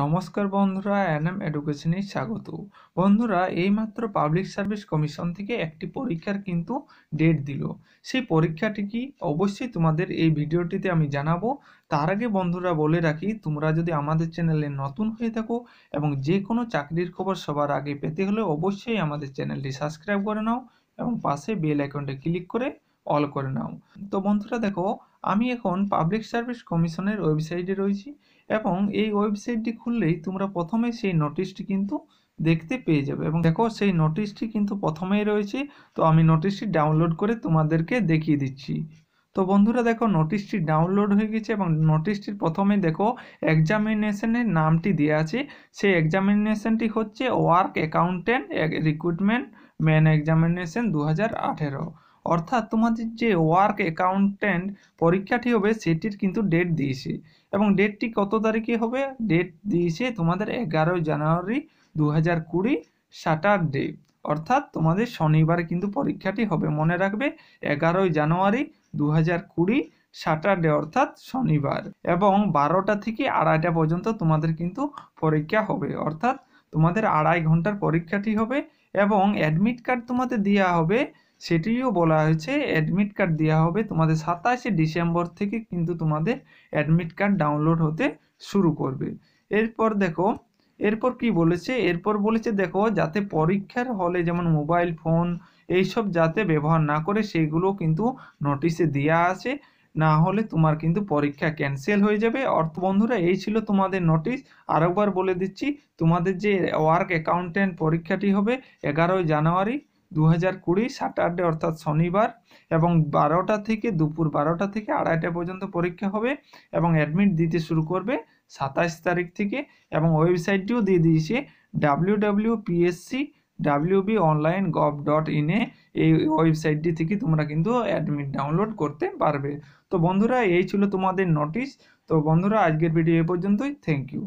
নমস্কার বন্ধুরা এম এডুকেশনে স্বাগত বন্ধুরা এইমাত্র পাবলিক সার্ভিস কমিশন থেকে একটি পরীক্ষার কিন্তু ডেট দিল সেই পরীক্ষাটি কি অবশ্যই তোমাদের এই ভিডিওটিতে আমি জানাবো তার আগে বন্ধুরা বলে রাখি তোমরা যদি আমাদের চ্যানেলে নতুন হয়ে থাকো এবং যে কোনো চাকরির খবর সবার আগে পেতে হলে অবশ্যই আমাদের চ্যানেলটি সাবস্ক্রাইব করে নাও এবং পাশে বেল আইকনটা ক্লিক করে অল করে নাও তো বন্ধুরা দেখো আমি এখন পাবলিক সার্ভিস কমিশনের ওয়েবসাইটে রয়েছি এবং এই ওয়েবসাইটটি খুললেই তোমরা প্রথমে সেই নোটিশটি কিন্তু দেখতে পেয়ে যাবে এবং দেখো সেই নোটিশটি কিন্তু প্রথমেই রয়েছে তো আমি নোটিশটি ডাউনলোড করে তোমাদেরকে দেখিয়ে দিচ্ছি তো বন্ধুরা দেখো নোটিশটি ডাউনলোড হয়ে গেছে এবং নোটিশটির প্রথমে দেখো এক্সামিনেশনের নামটি দেওয়া আছে সেই এক্সামিনেশনটি হচ্ছে work accountant recruitment main examination দু হাজার আঠেরো অর্থাৎ তোমাদের যে ওয়ার্ক অ্যাকাউন্টেন্ট পরীক্ষাটি হবে সেটির কিন্তু ডেট দিয়েছে এবং ডেটটি কত তারিখে হবে ডেট দিয়েছে তোমাদের এগারোই জানুয়ারি দু হাজার কুড়ি স্যাটারডে অর্থাৎ তোমাদের শনিবার কিন্তু পরীক্ষাটি হবে মনে রাখবে এগারোই জানুয়ারি দু হাজার কুড়ি স্যাটারডে অর্থাৎ শনিবার এবং বারোটা থেকে আড়াইটা পর্যন্ত তোমাদের কিন্তু পরীক্ষা হবে অর্থাৎ তোমাদের আড়াই ঘন্টার পরীক্ষাটি হবে এবং অ্যাডমিট কার্ড তোমাদের দেওয়া হবে সেটিও বলা হয়েছে অ্যাডমিট কার্ড দেওয়া হবে তোমাদের সাতাশে ডিসেম্বর থেকে কিন্তু তোমাদের অ্যাডমিট কার্ড ডাউনলোড হতে শুরু করবে এরপর দেখো এরপর কি বলেছে এরপর বলেছে দেখো যাতে পরীক্ষার হলে যেমন মোবাইল ফোন এইসব যাতে ব্যবহার না করে সেগুলো কিন্তু নোটিশে দেওয়া আছে না হলে তোমার কিন্তু পরীক্ষা ক্যান্সেল হয়ে যাবে অর্থ বন্ধুরা এই ছিল তোমাদের নোটিশ আরেকবার বলে দিচ্ছি তোমাদের যে ওয়ার্ক অ্যাকাউন্টেন্ট পরীক্ষাটি হবে এগারোই জানুয়ারি দু হাজার কুড়ি স্যাটারডে অর্থাৎ শনিবার এবং বারোটা থেকে দুপুর বারোটা থেকে আড়াইটা পর্যন্ত পরীক্ষা হবে এবং অ্যাডমিট দিতে শুরু করবে সাতাশ তারিখ থেকে এবং ওয়েবসাইটটিও দিয়ে দিয়েছে W W PSC B online gov dot ইনে এই ওয়েবসাইটটি থেকে তোমরা কিন্তু অ্যাডমিট ডাউনলোড করতে পারবে তো বন্ধুরা এই ছিল তোমাদের নোটিশ তো বন্ধুরা আজকের ভিডিও এ পর্যন্তই থ্যাংক ইউ